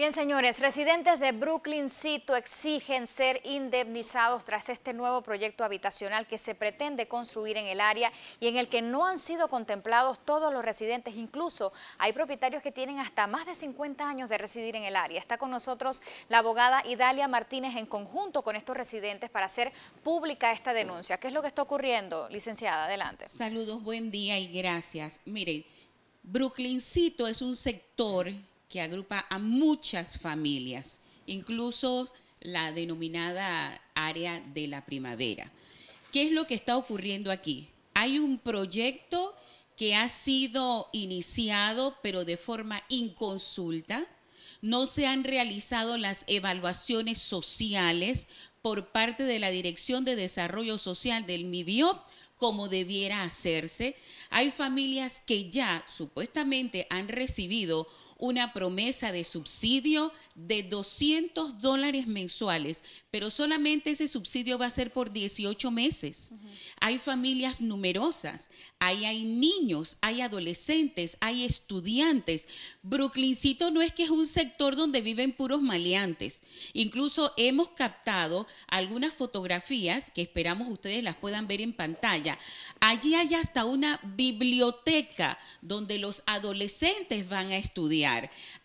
Bien, señores, residentes de Brooklyn Cito exigen ser indemnizados tras este nuevo proyecto habitacional que se pretende construir en el área y en el que no han sido contemplados todos los residentes. Incluso hay propietarios que tienen hasta más de 50 años de residir en el área. Está con nosotros la abogada Idalia Martínez en conjunto con estos residentes para hacer pública esta denuncia. ¿Qué es lo que está ocurriendo, licenciada? Adelante. Saludos, buen día y gracias. Miren, Brooklyn Cito es un sector que agrupa a muchas familias, incluso la denominada área de la primavera. ¿Qué es lo que está ocurriendo aquí? Hay un proyecto que ha sido iniciado, pero de forma inconsulta. No se han realizado las evaluaciones sociales por parte de la Dirección de Desarrollo Social del MIBIOP como debiera hacerse. Hay familias que ya supuestamente han recibido una promesa de subsidio de 200 dólares mensuales, pero solamente ese subsidio va a ser por 18 meses. Hay familias numerosas, ahí hay niños, hay adolescentes, hay estudiantes. Brooklyncito no es que es un sector donde viven puros maleantes. Incluso hemos captado algunas fotografías que esperamos ustedes las puedan ver en pantalla. Allí hay hasta una biblioteca donde los adolescentes van a estudiar.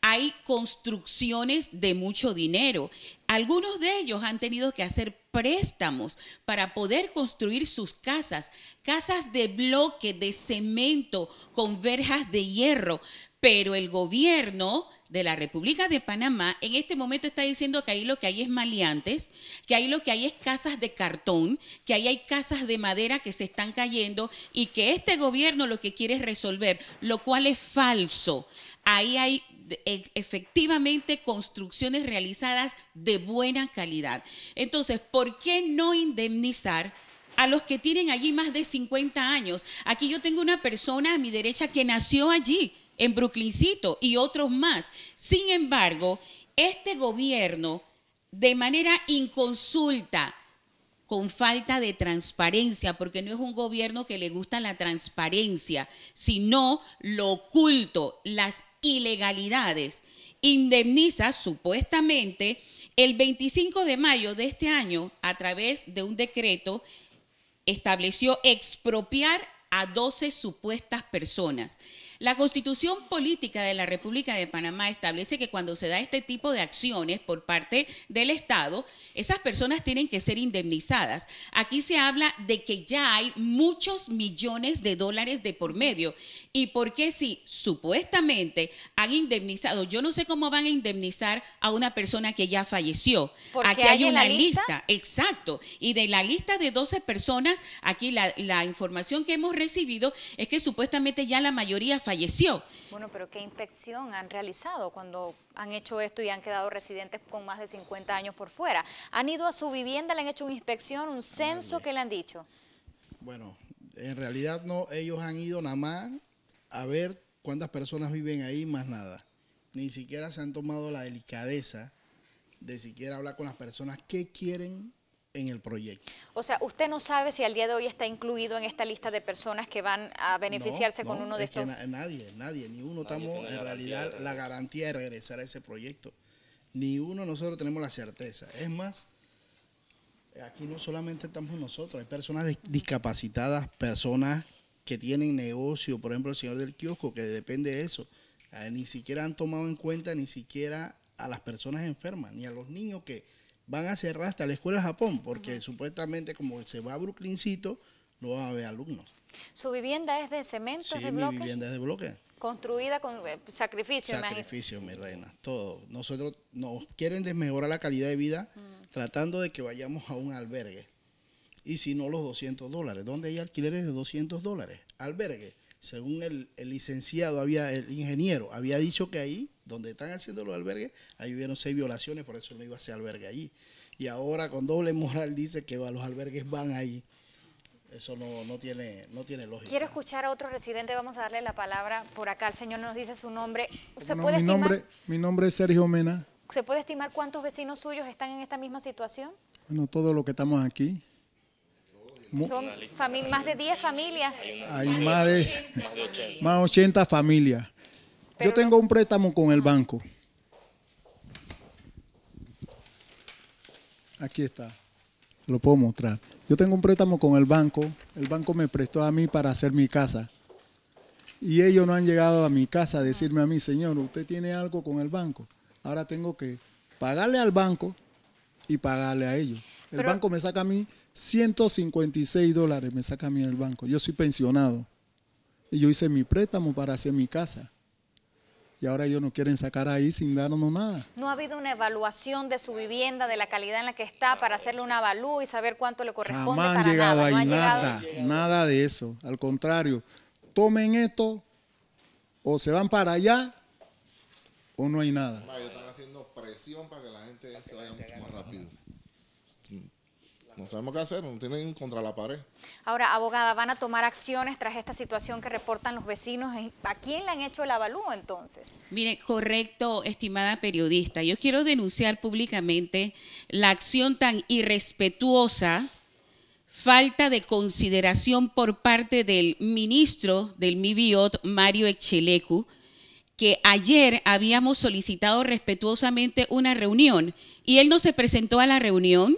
Hay construcciones de mucho dinero. Algunos de ellos han tenido que hacer préstamos para poder construir sus casas, casas de bloque, de cemento, con verjas de hierro. Pero el gobierno de la República de Panamá en este momento está diciendo que ahí lo que hay es maleantes, que ahí lo que hay es casas de cartón, que ahí hay casas de madera que se están cayendo y que este gobierno lo que quiere es resolver, lo cual es falso ahí hay e, efectivamente construcciones realizadas de buena calidad. Entonces, ¿por qué no indemnizar? a los que tienen allí más de 50 años. Aquí yo tengo una persona a mi derecha que nació allí, en Brooklyncito, y otros más. Sin embargo, este gobierno, de manera inconsulta, con falta de transparencia, porque no es un gobierno que le gusta la transparencia, sino lo oculto, las ilegalidades. Indemniza supuestamente el 25 de mayo de este año a través de un decreto estableció expropiar a 12 supuestas personas. La constitución política de la República de Panamá establece que cuando se da este tipo de acciones por parte del Estado, esas personas tienen que ser indemnizadas. Aquí se habla de que ya hay muchos millones de dólares de por medio. ¿Y por qué si supuestamente han indemnizado? Yo no sé cómo van a indemnizar a una persona que ya falleció. aquí hay, una lista? exacto. Y de la lista de 12 personas, aquí la, la información que hemos recibido, recibido es que supuestamente ya la mayoría falleció. Bueno, pero ¿qué inspección han realizado cuando han hecho esto y han quedado residentes con más de 50 años por fuera? ¿Han ido a su vivienda, le han hecho una inspección, un censo? ¿Qué le han dicho? Bueno, en realidad no, ellos han ido nada más a ver cuántas personas viven ahí, más nada. Ni siquiera se han tomado la delicadeza de siquiera hablar con las personas que quieren en el proyecto. O sea, usted no sabe si al día de hoy está incluido en esta lista de personas que van a beneficiarse con uno de estos. nadie, nadie, ni uno estamos en realidad la garantía de regresar a ese proyecto. Ni uno nosotros tenemos la certeza. Es más, aquí no solamente estamos nosotros, hay personas discapacitadas, personas que tienen negocio, por ejemplo, el señor del kiosco, que depende de eso. Ah, ni siquiera han tomado en cuenta ni siquiera a las personas enfermas, ni a los niños que van a cerrar hasta la escuela de Japón, porque supuestamente como se va a Brooklyncito, no van a haber alumnos. ¿Su vivienda es de cemento, de bloque? mi vivienda es de bloque. Construida con eh, sacrificio, Sacrificio, mi reina, todo. Nosotros nos quieren desmejorar la calidad de vida tratando de que vayamos a un albergue. Y si no, los 200 dólares. ¿Dónde hay alquileres de 200 dólares? Albergue. Según el, el licenciado, había el ingeniero, había dicho que ahí donde están haciendo los albergues, ahí hubieron seis violaciones, por eso no iba a hacer albergue allí. Y ahora con doble moral dice que los albergues van ahí. Eso no, tiene, no tiene lógica. Quiero escuchar a otro residente, vamos a darle la palabra por acá. El señor nos dice su nombre. mi, nombre, mi nombre es Sergio Mena. ¿Se puede estimar cuántos vecinos suyos están en esta misma situación? Bueno, todos los que estamos aquí. Son más de 10 familias. Hay más de, más de 80 familias yo tengo un préstamo con el banco. Aquí está. Se lo puedo mostrar. Yo tengo un préstamo con el banco. El banco me prestó a mí para hacer mi casa. Y ellos no han llegado a mi casa a decirme a mí, señor, usted tiene algo con el banco. Ahora tengo que pagarle al banco y pagarle a ellos. El banco me saca a mí 156 dólares, me saca a mí el banco. Yo soy pensionado. Y yo hice mi préstamo para hacer mi casa y ahora ellos no quieren sacar ahí sin darnos nada. No ha habido una evaluación de su vivienda, de la calidad en la que está, para hacerle una valu y saber cuánto le corresponde. Jamás para han llegado nada. ahí, nada, nada de eso. Al contrario, tomen esto o se van para allá o no hay nada. están haciendo presión para que la gente se vaya más rápido no sabemos qué hacer, no tienen contra la pared. Ahora, abogada, ¿van a tomar acciones tras esta situación que reportan los vecinos? ¿A quién le han hecho el avalúo entonces? Mire, correcto, estimada periodista, yo quiero denunciar públicamente la acción tan irrespetuosa, falta de consideración por parte del ministro del MIBIOT, Mario Echelecu, que ayer habíamos solicitado respetuosamente una reunión y él no se presentó a la reunión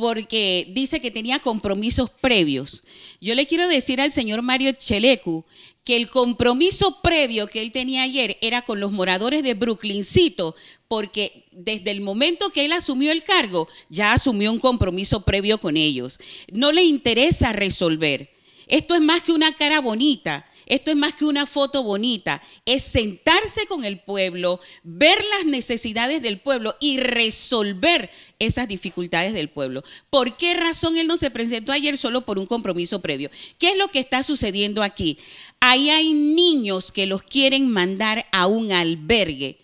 porque dice que tenía compromisos previos. Yo le quiero decir al señor Mario Chelecu que el compromiso previo que él tenía ayer era con los moradores de Brooklyncito, porque desde el momento que él asumió el cargo, ya asumió un compromiso previo con ellos. No le interesa resolver. Esto es más que una cara bonita. Esto es más que una foto bonita, es sentarse con el pueblo, ver las necesidades del pueblo y resolver esas dificultades del pueblo. ¿Por qué razón él no se presentó ayer solo por un compromiso previo? ¿Qué es lo que está sucediendo aquí? Ahí hay niños que los quieren mandar a un albergue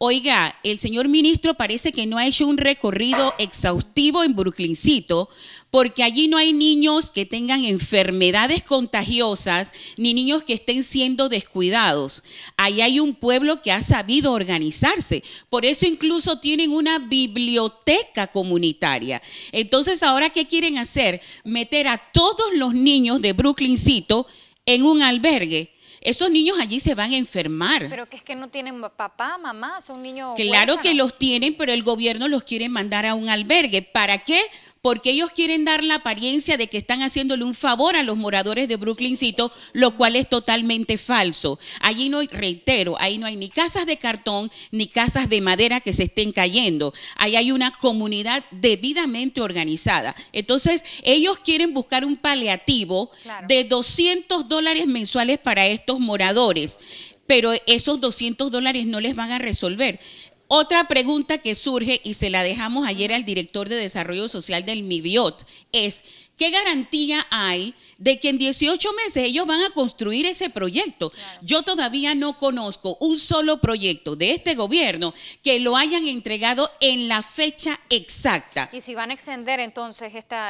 Oiga, el señor ministro parece que no ha hecho un recorrido exhaustivo en Brooklyncito, porque allí no hay niños que tengan enfermedades contagiosas ni niños que estén siendo descuidados. Ahí hay un pueblo que ha sabido organizarse. Por eso incluso tienen una biblioteca comunitaria. Entonces, ahora, ¿qué quieren hacer? Meter a todos los niños de Brooklyncito en un albergue esos niños allí se van a enfermar. Pero que es que no tienen papá, mamá, son niños. Claro que los tienen, pero el gobierno los quiere mandar a un albergue. ¿Para qué? porque ellos quieren dar la apariencia de que están haciéndole un favor a los moradores de Brooklyncito, lo cual es totalmente falso. Allí no, hay, reitero, ahí no hay ni casas de cartón ni casas de madera que se estén cayendo. Ahí hay una comunidad debidamente organizada. Entonces, ellos quieren buscar un paliativo de 200 dólares mensuales para estos moradores pero esos 200 dólares no les van a resolver. Otra pregunta que surge y se la dejamos ayer al director de Desarrollo Social del MIBIOT es, ¿qué garantía hay de que en 18 meses ellos van a construir ese proyecto? Yo todavía no conozco un solo proyecto de este gobierno que lo hayan entregado en la fecha exacta. Y si van a extender entonces esta,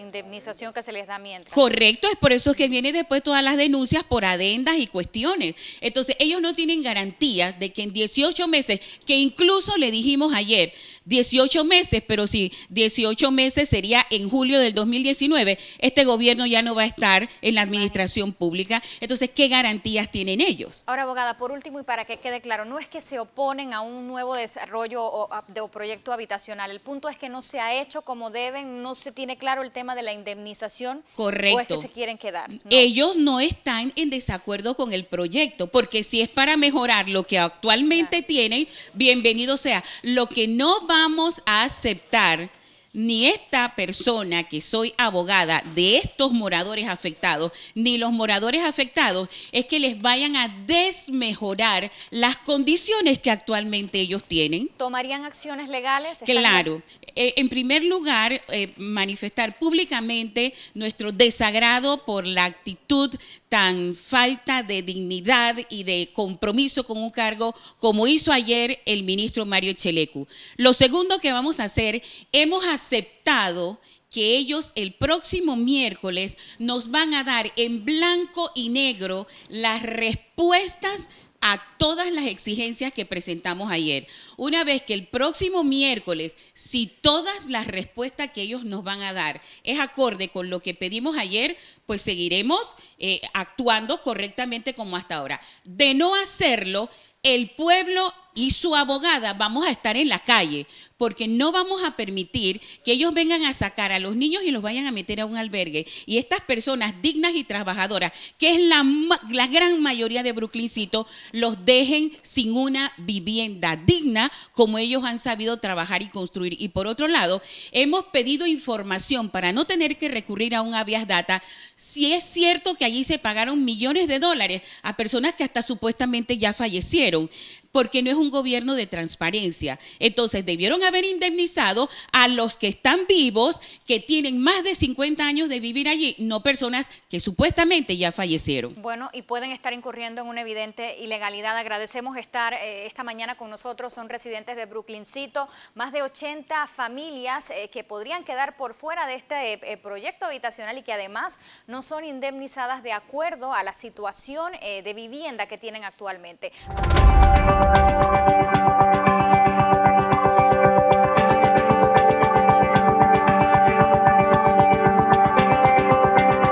indemnización que se les da mientras. Correcto, es por eso que viene después todas las denuncias por adendas y cuestiones. Entonces ellos no tienen garantías de que en 18 meses, que incluso le dijimos ayer, 18 meses, pero si 18 meses sería en julio del 2019, este gobierno ya no va a estar en la administración pública. Entonces, ¿qué garantías tienen ellos? Ahora, abogada, por último y para que quede claro, no es que se oponen a un nuevo desarrollo o, proyecto habitacional. El punto es que no se ha hecho como deben, no se tiene claro el tema de la indemnización. Correcto. O es que se quieren quedar. Ellos no están en desacuerdo con el proyecto, porque si es para mejorar lo que actualmente tienen, bienvenido sea. Lo que no vamos a aceptar ni esta persona que soy abogada de estos moradores afectados, ni los moradores afectados, es que les vayan a desmejorar las condiciones que actualmente ellos tienen. ¿Tomarían acciones legales? Claro. Eh, en primer lugar, eh, manifestar públicamente nuestro desagrado por la actitud tan falta de dignidad y de compromiso con un cargo como hizo ayer el ministro Mario Chelecu. Lo segundo que vamos a hacer, hemos aceptado que ellos el próximo miércoles nos van a dar en blanco y negro las respuestas a todas las exigencias que presentamos ayer. Una vez que el próximo miércoles, si todas las respuestas que ellos nos van a dar es acorde con lo que pedimos ayer, pues seguiremos eh, actuando correctamente como hasta ahora. De no hacerlo, el pueblo y su abogada vamos a estar en la calle porque no vamos a permitir que ellos vengan a sacar a los niños y los vayan a meter a un albergue. Y estas personas dignas y trabajadoras, que es la, gran mayoría de Brooklyncito, los dejen sin una vivienda digna como ellos han sabido trabajar y construir. Y por otro lado, hemos pedido información para no tener que recurrir a un habeas data si es cierto que allí se pagaron millones de dólares a personas que hasta supuestamente ya fallecieron, porque no es un gobierno de transparencia. Entonces debieron haber indemnizado a los que están vivos, que tienen más de 50 años de vivir allí, no personas que supuestamente ya fallecieron. Bueno, y pueden estar incurriendo en una evidente ilegalidad. Agradecemos estar eh, esta mañana con nosotros. Son residentes de Brooklyncito, más de 80 familias eh, que podrían quedar por fuera de este eh, proyecto habitacional y que además no son indemnizadas de acuerdo a la situación de vivienda que tienen actualmente. Thank you.